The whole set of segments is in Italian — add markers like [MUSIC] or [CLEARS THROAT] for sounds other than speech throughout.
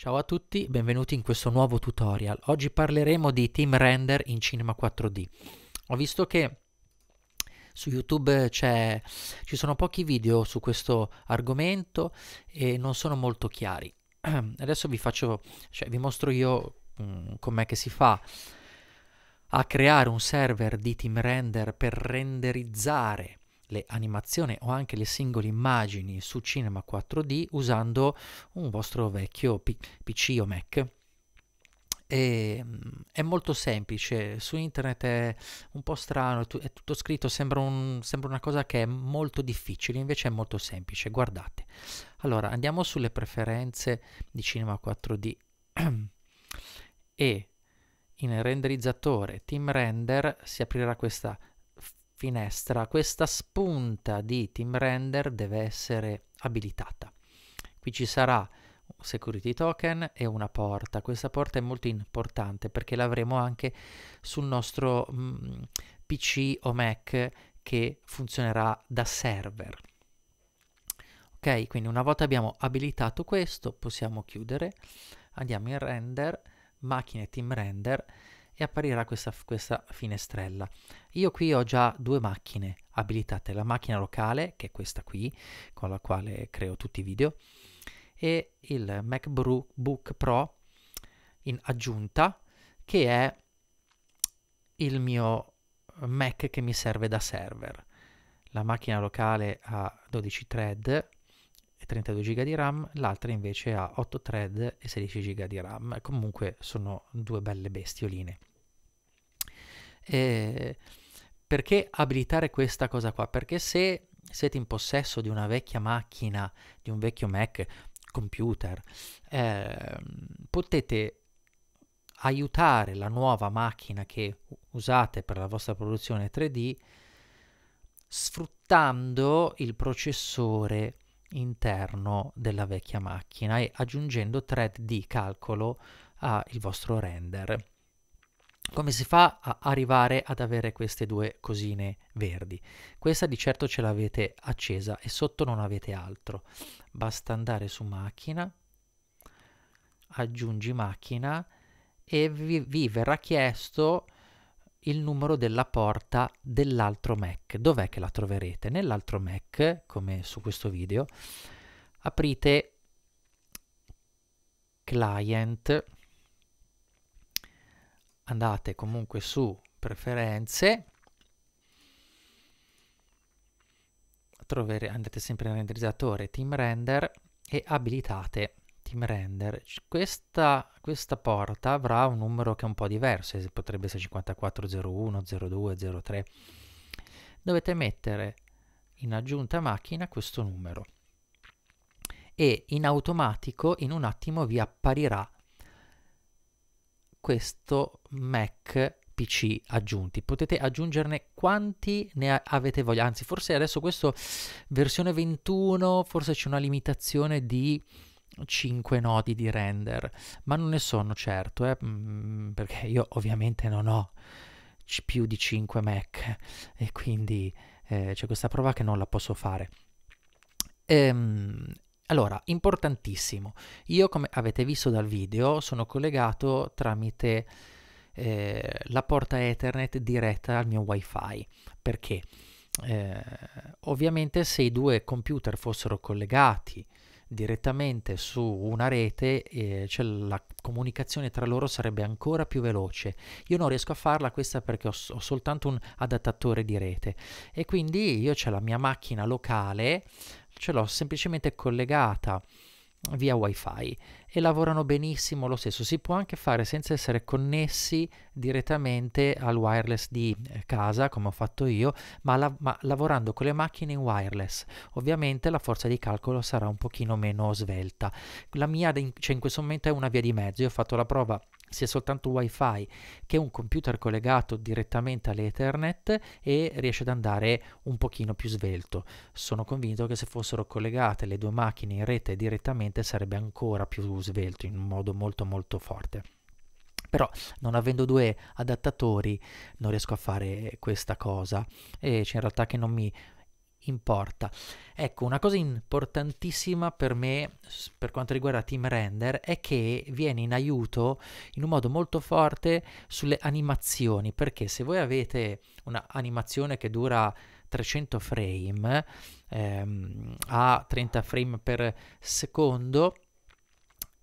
Ciao a tutti, benvenuti in questo nuovo tutorial. Oggi parleremo di Team Render in Cinema 4D. Ho visto che su YouTube ci sono pochi video su questo argomento e non sono molto chiari. [CLEARS THROAT] Adesso vi faccio, cioè vi mostro io mh, mm, com'è che si fa a creare un server di Team Render per renderizzare le animazioni o anche le singole immagini su Cinema 4D usando un vostro vecchio PC o Mac. E, ehm, è molto semplice, su internet è un po' strano, è, è tutto scritto, sembra, un, sembra, una cosa che è molto difficile, invece è molto semplice, guardate. Allora, andiamo sulle preferenze di Cinema 4D [CLEARS THROAT] e in renderizzatore Team Render si aprirà questa finestra, questa spunta di team render deve essere abilitata. Qui ci sarà un security token e una porta. Questa porta è molto importante perché l'avremo anche sul nostro mh, mm, PC o Mac che funzionerà da server. Ok, quindi una volta abbiamo abilitato questo, possiamo chiudere, andiamo in render, macchine team render e apparirà questa, questa finestrella. Io qui ho già due macchine abilitate, la macchina locale, che è questa qui, con la quale creo tutti i video, e il MacBook Pro in aggiunta, che è il mio Mac che mi serve da server. La macchina locale ha 12 thread, e 32 GB di RAM, l'altra invece ha 8 thread e 16 GB di RAM. Comunque sono due belle bestioline. Eh, perché abilitare questa cosa qua? Perché se siete in possesso di una vecchia macchina, di un vecchio Mac, computer, eh, potete aiutare la nuova macchina che usate per la vostra produzione 3D sfruttando il processore interno della vecchia macchina e aggiungendo thread di calcolo al vostro render come si fa a arrivare ad avere queste due cosine verdi? Questa di certo ce l'avete accesa e sotto non avete altro. Basta andare su macchina, aggiungi macchina e vi, vi verrà chiesto il numero della porta dell'altro Mac. Dov'è che la troverete? Nell'altro Mac, come su questo video, aprite client andate comunque su preferenze, trovere, andate sempre nel renderizzatore team render e abilitate team render. Questa, questa porta avrà un numero che è un po' diverso, eh, potrebbe essere 5401, 02, 03. Dovete mettere in aggiunta macchina questo numero e in automatico in un attimo vi apparirà questo Mac PC aggiunti. Potete aggiungerne quanti ne avete voglia. Anzi, forse adesso questo versione 21, forse c'è una limitazione di 5 nodi di render, ma non ne sono certo, eh, mm, mm, perché io ovviamente non ho più di 5 Mac e quindi eh, c'è questa prova che non la posso fare. Ehm, allora, importantissimo, io come avete visto dal video sono collegato tramite eh, la porta Ethernet diretta al mio wifi, perché eh, ovviamente se i due computer fossero collegati direttamente su una rete eh, cioè la comunicazione tra loro sarebbe ancora più veloce io non riesco a farla questa perché ho, ho soltanto un adattatore di rete e quindi io c'è la mia macchina locale ce l'ho semplicemente collegata via wifi e lavorano benissimo lo stesso si può anche fare senza essere connessi direttamente al wireless di eh, casa come ho fatto io ma, la- ma lavorando con le macchine in wireless ovviamente la forza di calcolo sarà un pochino meno svelta la mia de- cioè in questo momento è una via di mezzo io ho fatto la prova sia soltanto wifi che un computer collegato direttamente all'Ethernet e riesce ad andare un pochino più svelto. Sono convinto che se fossero collegate le due macchine in rete direttamente sarebbe ancora più svelto in un modo molto molto forte. Però non avendo due adattatori non riesco a fare questa cosa e c'è in realtà che non mi importa. Ecco, una cosa importantissima per me, per quanto riguarda Team Render, è che viene in aiuto in un modo molto forte sulle animazioni, perché se voi avete un'animazione che dura 300 frame, ehm, a 30 frame per secondo,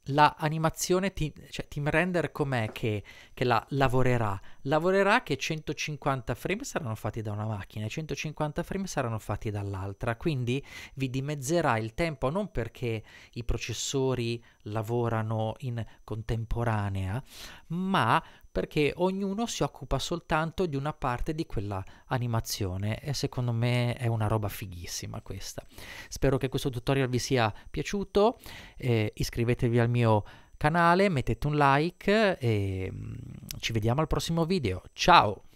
la animazione team, cioè team render com'è che, che, la lavorerà? Lavorerà che 150 frame saranno fatti da una macchina e 150 frame saranno fatti dall'altra, quindi vi dimezzerà il tempo non perché i processori lavorano in contemporanea, ma perché ognuno si occupa soltanto di una parte di quella animazione e secondo me è una roba fighissima questa. Spero che questo tutorial vi sia piaciuto, eh, iscrivetevi al mio canale, mettete un like e mm, ci vediamo al prossimo video. Ciao!